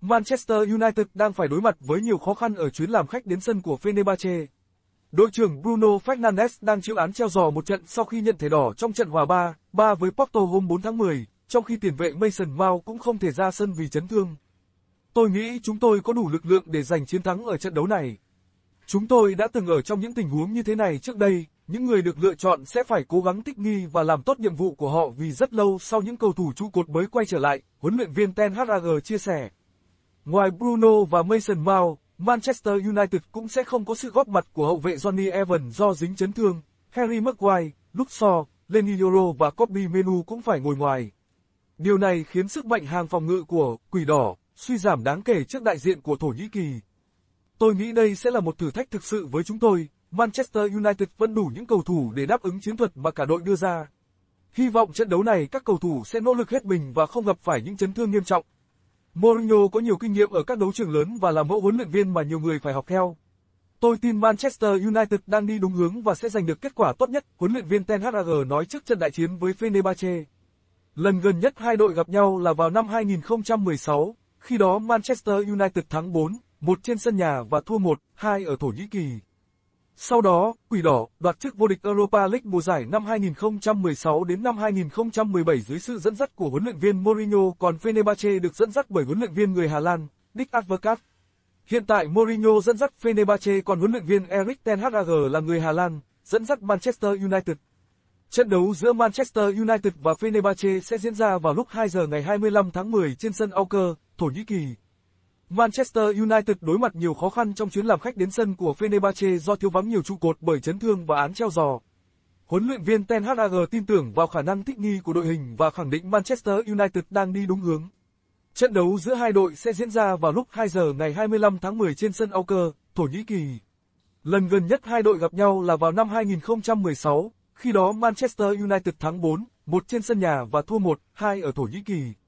Manchester United đang phải đối mặt với nhiều khó khăn ở chuyến làm khách đến sân của Fenerbahce. Đội trưởng Bruno Fernandes đang chịu án treo giò một trận sau khi nhận thẻ đỏ trong trận hòa 3, 3 với Porto hôm 4 tháng 10, trong khi tiền vệ Mason Mount cũng không thể ra sân vì chấn thương. Tôi nghĩ chúng tôi có đủ lực lượng để giành chiến thắng ở trận đấu này. Chúng tôi đã từng ở trong những tình huống như thế này trước đây, những người được lựa chọn sẽ phải cố gắng thích nghi và làm tốt nhiệm vụ của họ vì rất lâu sau những cầu thủ trụ cột mới quay trở lại, huấn luyện viên Ten Hag chia sẻ. Ngoài Bruno và Mason Mount, Manchester United cũng sẽ không có sự góp mặt của hậu vệ Johnny Evans do dính chấn thương, Harry Maguire, Luke Shaw, Lenny Yoro và Kobe Menu cũng phải ngồi ngoài. Điều này khiến sức mạnh hàng phòng ngự của Quỷ Đỏ suy giảm đáng kể trước đại diện của Thổ Nhĩ Kỳ. Tôi nghĩ đây sẽ là một thử thách thực sự với chúng tôi. Manchester United vẫn đủ những cầu thủ để đáp ứng chiến thuật mà cả đội đưa ra. Hy vọng trận đấu này các cầu thủ sẽ nỗ lực hết mình và không gặp phải những chấn thương nghiêm trọng. Mourinho có nhiều kinh nghiệm ở các đấu trường lớn và là mẫu huấn luyện viên mà nhiều người phải học theo. Tôi tin Manchester United đang đi đúng hướng và sẽ giành được kết quả tốt nhất, huấn luyện viên Ten Hag nói trước trận đại chiến với Fenerbahce. Lần gần nhất hai đội gặp nhau là vào năm 2016, khi đó Manchester United thắng 4-1 trên sân nhà và thua 1-2 ở Thổ Nhĩ Kỳ. Sau đó, Quỷ Đỏ đoạt chức vô địch Europa League mùa giải năm 2016 đến năm 2017 dưới sự dẫn dắt của huấn luyện viên Mourinho, còn Fenerbahce được dẫn dắt bởi huấn luyện viên người Hà Lan, Dick Advocat. Hiện tại Mourinho dẫn dắt Fenerbahce còn huấn luyện viên Erik ten Hag là người Hà Lan, dẫn dắt Manchester United. Trận đấu giữa Manchester United và Fenerbahce sẽ diễn ra vào lúc 2 giờ ngày 25 tháng 10 trên sân Auker, Thổ Nhĩ Kỳ. Manchester United đối mặt nhiều khó khăn trong chuyến làm khách đến sân của Fenerbahce do thiếu vắng nhiều trụ cột bởi chấn thương và án treo giò. Huấn luyện viên Ten Hag tin tưởng vào khả năng thích nghi của đội hình và khẳng định Manchester United đang đi đúng hướng. Trận đấu giữa hai đội sẽ diễn ra vào lúc 2 giờ ngày 25 tháng 10 trên sân Auker, Thổ Nhĩ Kỳ. Lần gần nhất hai đội gặp nhau là vào năm 2016, khi đó Manchester United thắng 4-1 trên sân nhà và thua 1-2 ở Thổ Nhĩ Kỳ.